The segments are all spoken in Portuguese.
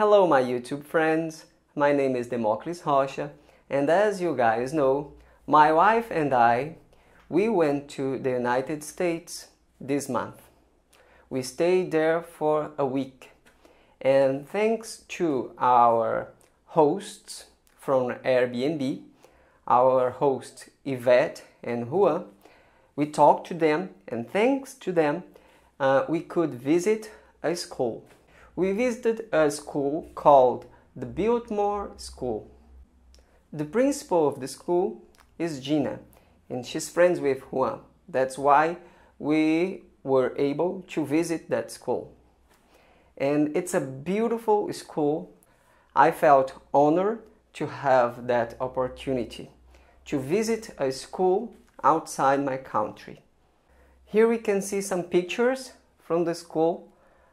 Hello, my YouTube friends. My name is Demokris Rocha, and as you guys know, my wife and I, we went to the United States this month. We stayed there for a week, and thanks to our hosts from Airbnb, our hosts Yvette and Hua, we talked to them, and thanks to them, uh, we could visit a school we visited a school called the Biltmore School. The principal of the school is Gina, and she's friends with Juan. That's why we were able to visit that school. And it's a beautiful school. I felt honored to have that opportunity to visit a school outside my country. Here we can see some pictures from the school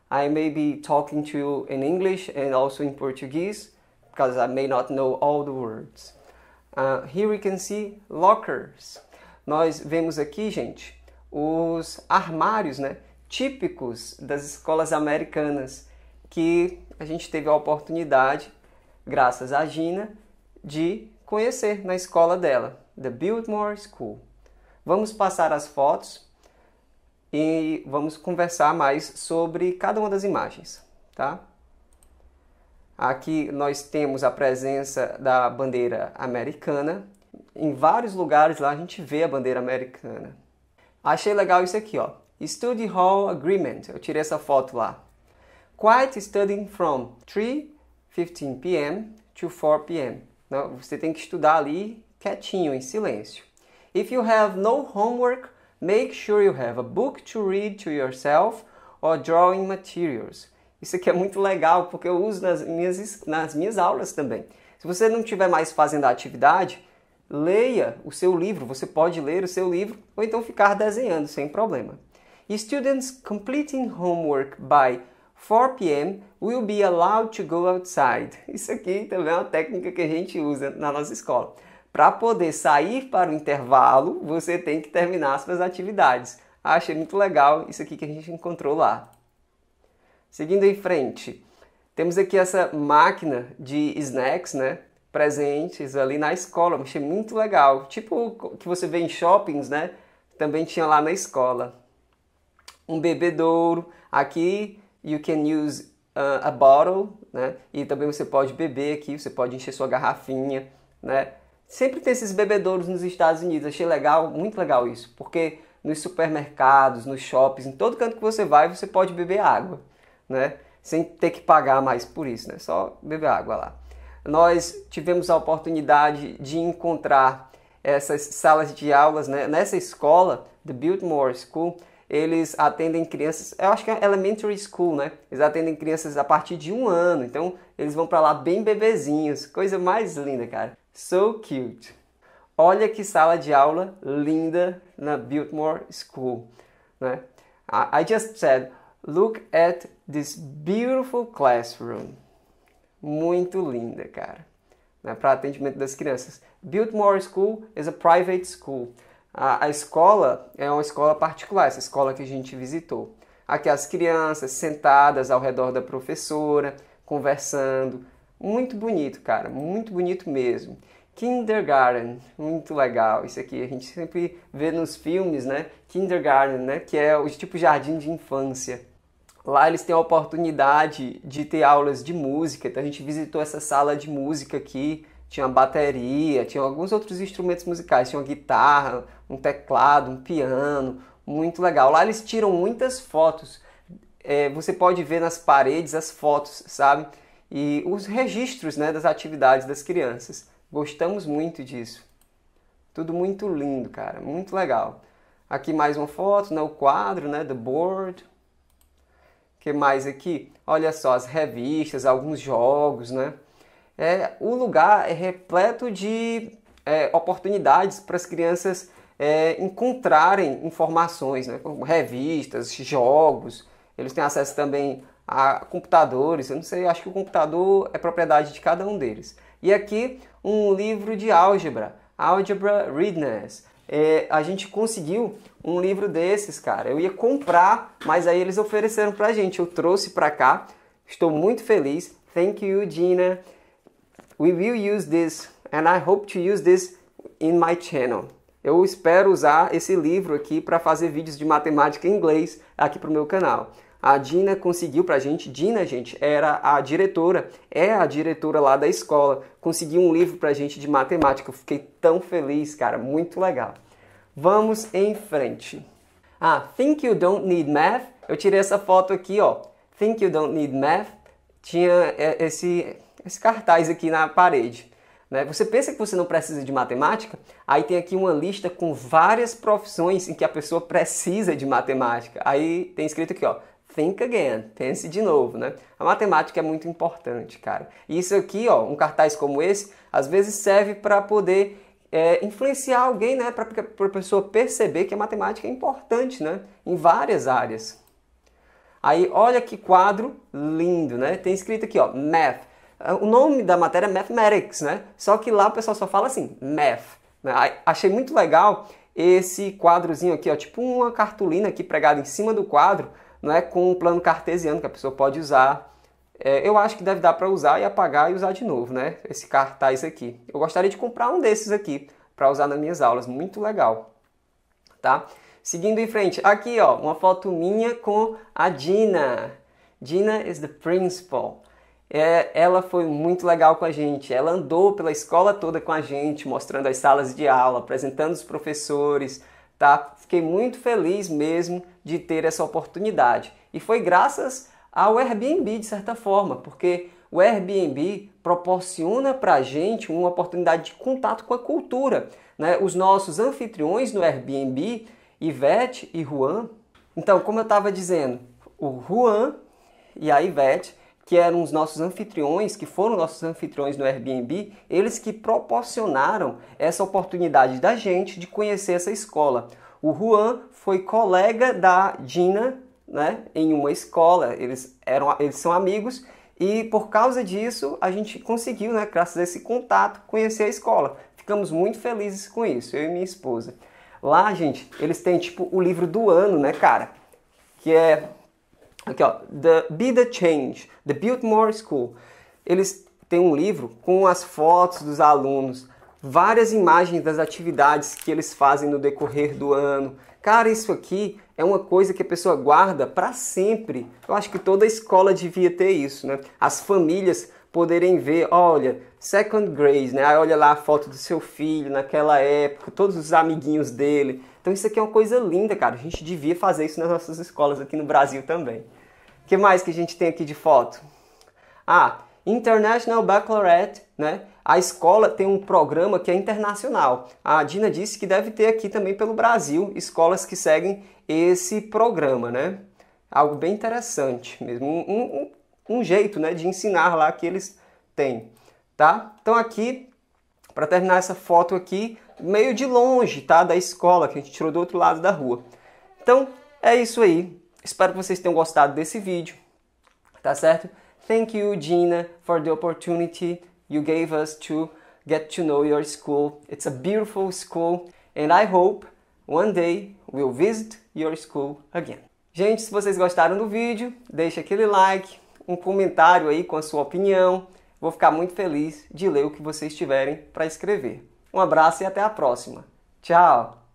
I may be talking to you in English and also in Portuguese because I may not know all the words. Uh, here we can see lockers. Nós vemos aqui, gente, os armários né, típicos das escolas americanas que a gente teve a oportunidade, graças a Gina, de conhecer na escola dela, The Biltmore School. Vamos passar as fotos e vamos conversar mais sobre cada uma das imagens, tá? Aqui nós temos a presença da bandeira americana. Em vários lugares lá a gente vê a bandeira americana. Achei legal isso aqui, ó. Study Hall Agreement. Eu tirei essa foto lá. Quiet studying from 3:15 p.m. to 4 p.m. Você tem que estudar ali quietinho, em silêncio. If you have no homework, Make sure you have a book to read to yourself or drawing materials. Isso aqui é muito legal porque eu uso nas minhas, nas minhas aulas também. Se você não estiver mais fazendo a atividade, leia o seu livro. Você pode ler o seu livro ou então ficar desenhando sem problema. Students completing homework by 4 p.m. will be allowed to go outside. Isso aqui também é uma técnica que a gente usa na nossa escola. Para poder sair para o intervalo, você tem que terminar as suas atividades. Ah, achei muito legal isso aqui que a gente encontrou lá. Seguindo em frente, temos aqui essa máquina de snacks, né? Presentes ali na escola. Achei muito legal. Tipo que você vê em shoppings, né? Também tinha lá na escola. Um bebedouro. Aqui, you can use uh, a bottle, né? E também você pode beber aqui, você pode encher sua garrafinha, né? sempre tem esses bebedouros nos Estados Unidos. Achei legal, muito legal isso, porque nos supermercados, nos shoppings, em todo canto que você vai, você pode beber água, né? Sem ter que pagar mais por isso, né? Só beber água lá. Nós tivemos a oportunidade de encontrar essas salas de aulas, né? Nessa escola, The Biltmore School, eles atendem crianças, eu acho que é elementary school, né? Eles atendem crianças a partir de um ano, então eles vão para lá bem bebezinhos, coisa mais linda, cara. So cute. Olha que sala de aula linda na Biltmore School. Né? I just said, look at this beautiful classroom. Muito linda, cara. Né? Para atendimento das crianças. Biltmore School is a private school. A, a escola é uma escola particular, essa escola que a gente visitou. Aqui as crianças sentadas ao redor da professora, conversando, muito bonito, cara, muito bonito mesmo. Kindergarten, muito legal. Isso aqui a gente sempre vê nos filmes, né? Kindergarten, né? Que é o tipo jardim de infância. Lá eles têm a oportunidade de ter aulas de música. Então a gente visitou essa sala de música aqui tinha bateria, tinha alguns outros instrumentos musicais, tinha uma guitarra, um teclado, um piano, muito legal. Lá eles tiram muitas fotos, é, você pode ver nas paredes as fotos, sabe? e os registros né, das atividades das crianças. Gostamos muito disso. Tudo muito lindo, cara, muito legal. Aqui mais uma foto, né, o quadro né, do board. que mais aqui? Olha só, as revistas, alguns jogos, né? É, o lugar é repleto de é, oportunidades para as crianças é, encontrarem informações, né? revistas, jogos. Eles têm acesso também a computadores, eu não sei, acho que o computador é propriedade de cada um deles. E aqui um livro de álgebra, Algebra Readiness. É, a gente conseguiu um livro desses, cara. Eu ia comprar, mas aí eles ofereceram pra gente. Eu trouxe pra cá. Estou muito feliz. Thank you, Gina. We will use this and I hope to use this in my channel. Eu espero usar esse livro aqui para fazer vídeos de matemática em inglês aqui pro meu canal. A Dina conseguiu pra gente, Dina, gente, era a diretora, é a diretora lá da escola, conseguiu um livro pra gente de matemática. Eu fiquei tão feliz, cara, muito legal. Vamos em frente. Ah, think you don't need math. Eu tirei essa foto aqui, ó. Think you don't need math. Tinha é, esse, esse cartaz aqui na parede. Né? Você pensa que você não precisa de matemática? Aí tem aqui uma lista com várias profissões em que a pessoa precisa de matemática. Aí tem escrito aqui, ó, think again, pense de novo, né? A matemática é muito importante, cara. E isso aqui, ó, um cartaz como esse, às vezes serve para poder é, influenciar alguém, né? Para a pessoa perceber que a matemática é importante, né? Em várias áreas. Aí, olha que quadro lindo, né? Tem escrito aqui, ó, math. É, o nome da matéria é mathematics, né? Só que lá o pessoal só fala assim, math. Né? Achei muito legal esse quadrozinho aqui, ó, tipo uma cartolina aqui pregada em cima do quadro, não é com um plano cartesiano que a pessoa pode usar. É, eu acho que deve dar para usar e apagar e usar de novo, né? Esse cartaz aqui. Eu gostaria de comprar um desses aqui para usar nas minhas aulas, muito legal, tá? Seguindo em frente, aqui ó, uma foto minha com a Dina. Dina is the principal. É, ela foi muito legal com a gente. Ela andou pela escola toda com a gente, mostrando as salas de aula, apresentando os professores, tá? Fiquei muito feliz mesmo de ter essa oportunidade. E foi graças ao Airbnb, de certa forma, porque o Airbnb proporciona para a gente uma oportunidade de contato com a cultura. Né? Os nossos anfitriões no Airbnb, Ivete e Juan. Então, como eu estava dizendo, o Juan e a Ivete que eram os nossos anfitriões, que foram nossos anfitriões no Airbnb, eles que proporcionaram essa oportunidade da gente de conhecer essa escola. O Juan foi colega da Dina, né, em uma escola, eles eram eles são amigos e por causa disso a gente conseguiu, né, graças a esse contato, conhecer a escola. Ficamos muito felizes com isso, eu e minha esposa. Lá, gente, eles têm tipo o livro do ano, né, cara? Que é Aqui, ó, the, Be the Change, The Biltmore School. Eles têm um livro com as fotos dos alunos, várias imagens das atividades que eles fazem no decorrer do ano. Cara, isso aqui é uma coisa que a pessoa guarda para sempre. Eu acho que toda escola devia ter isso, né? As famílias poderem ver, olha, second grade, né? Aí olha lá a foto do seu filho naquela época, todos os amiguinhos dele. Então isso aqui é uma coisa linda, cara. A gente devia fazer isso nas nossas escolas aqui no Brasil também que mais que a gente tem aqui de foto? Ah, International Baccalaureate, né? A escola tem um programa que é internacional. A Dina disse que deve ter aqui também pelo Brasil escolas que seguem esse programa, né? Algo bem interessante mesmo, um, um, um jeito, né, de ensinar lá que eles têm, tá? Então aqui, para terminar essa foto aqui, meio de longe, tá, da escola que a gente tirou do outro lado da rua. Então é isso aí. Espero que vocês tenham gostado desse vídeo, tá certo? Thank you, Gina, for the opportunity you gave us to get to know your school. It's a beautiful school and I hope one day we'll visit your school again. Gente, se vocês gostaram do vídeo, deixa aquele like, um comentário aí com a sua opinião. Vou ficar muito feliz de ler o que vocês tiverem para escrever. Um abraço e até a próxima. Tchau!